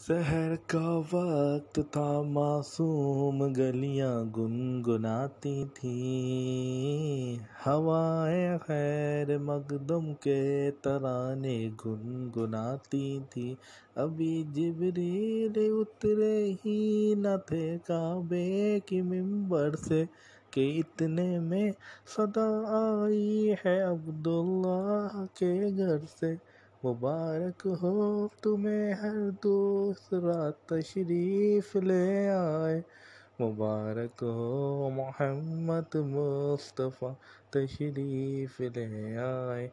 शहर का वक्त था मासूम गलियां गुनगुनाती थीं हवाएं खैर मकदम के तराने गुनगुनाती थी अभी जिबरील उतरे ही न थे काबे की मिंबर से के इतने में सदा आई है अब्दुल्ला के घर से मुबारक हो तुम्हें हर दूसरा तशरीफ ले आए मुबारक हो मोहम्मद मुस्तफ़ा तशरीफ ले आए